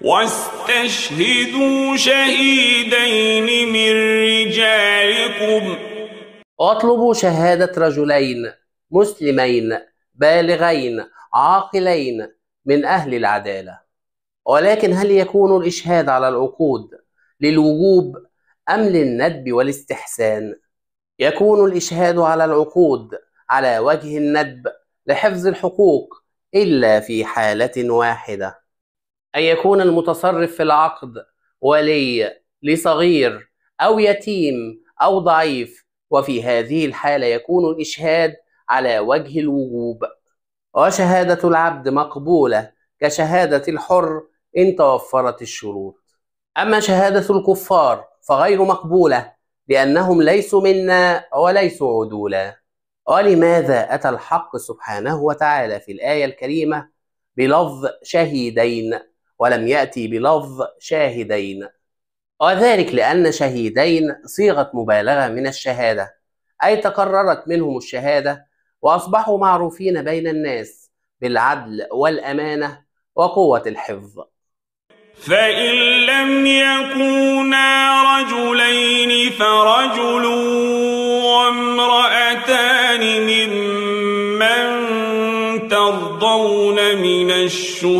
واستشهدوا شهيدين من رجالكم اطلبوا شهادة رجلين مسلمين بالغين عاقلين من أهل العدالة ولكن هل يكون الإشهاد على العقود للوجوب أم للندب والاستحسان؟ يكون الإشهاد على العقود على وجه الندب لحفظ الحقوق إلا في حالة واحدة أن يكون المتصرف في العقد ولي لصغير أو يتيم أو ضعيف وفي هذه الحالة يكون الإشهاد على وجه الوجوب وشهادة العبد مقبولة كشهادة الحر إن توفرت الشروط أما شهادة الكفار فغير مقبولة لأنهم ليسوا منا وليسوا عدولا ولماذا أتى الحق سبحانه وتعالى في الآية الكريمة بلفظ شهيدين ولم يأتي بلفظ شاهدين وذلك لأن شهيدين صيغة مبالغة من الشهادة أي تكررت منهم الشهادة وأصبحوا معروفين بين الناس بالعدل والأمانة وقوة الحفظ فإن لم يكونا رجلين فرجل وامرأتان من ترون من الشهداء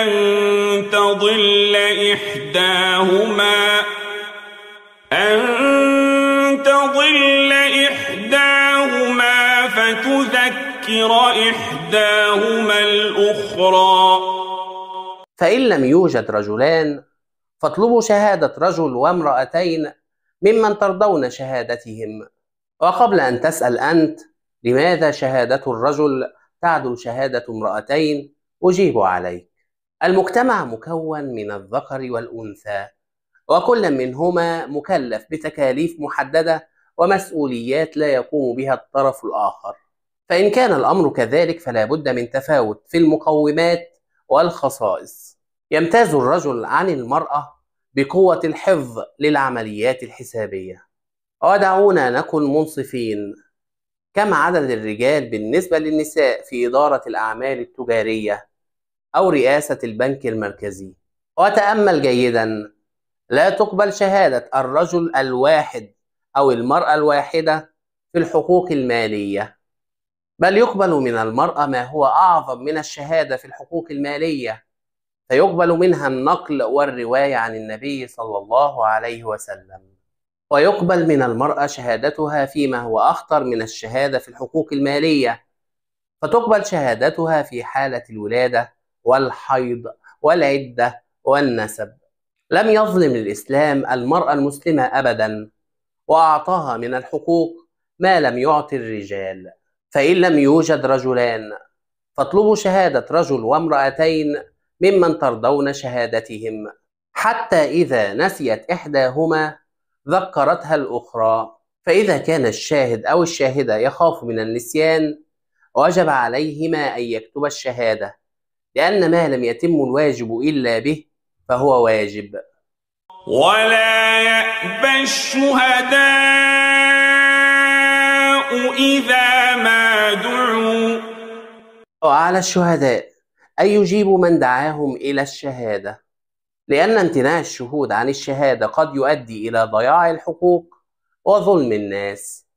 أن تضل إحداهما أن تضل إحداهما فتذكر إحداهما الأخرى فإن لم يوجد رجلان فاطلبوا شهادة رجل وامرأتين ممن ترضون شهادتهم وقبل أن تسأل أنت لماذا شهادة الرجل تعدل شهادة امرأتين؟ أجيب عليك المجتمع مكون من الذكر والأنثى وكل منهما مكلف بتكاليف محددة ومسؤوليات لا يقوم بها الطرف الآخر فإن كان الأمر كذلك فلا بد من تفاوت في المقومات والخصائص يمتاز الرجل عن المرأة بقوة الحفظ للعمليات الحسابية ودعونا نكن منصفين كم عدد الرجال بالنسبة للنساء في إدارة الأعمال التجارية أو رئاسة البنك المركزي؟ وتأمل جيدا لا تقبل شهادة الرجل الواحد أو المرأة الواحدة في الحقوق المالية بل يقبل من المرأة ما هو أعظم من الشهادة في الحقوق المالية فيقبل منها النقل والرواية عن النبي صلى الله عليه وسلم ويقبل من المرأة شهادتها فيما هو أخطر من الشهادة في الحقوق المالية فتقبل شهادتها في حالة الولادة والحيض والعدة والنسب لم يظلم الإسلام المرأة المسلمة أبدا وأعطاها من الحقوق ما لم يعطي الرجال فإن لم يوجد رجلان فاطلبوا شهادة رجل وامرأتين ممن ترضون شهادتهم حتى إذا نسيت إحداهما ذكرتها الأخرى فإذا كان الشاهد أو الشاهدة يخاف من النسيان وجب عليهما أن يكتب الشهادة لأن ما لم يتم الواجب إلا به فهو واجب ولا يأبى الشهداء إذا ما دعوا وعلى الشهداء أن يجيبوا من دعاهم إلى الشهادة لأن امتناع الشهود عن الشهادة قد يؤدي إلى ضياع الحقوق وظلم الناس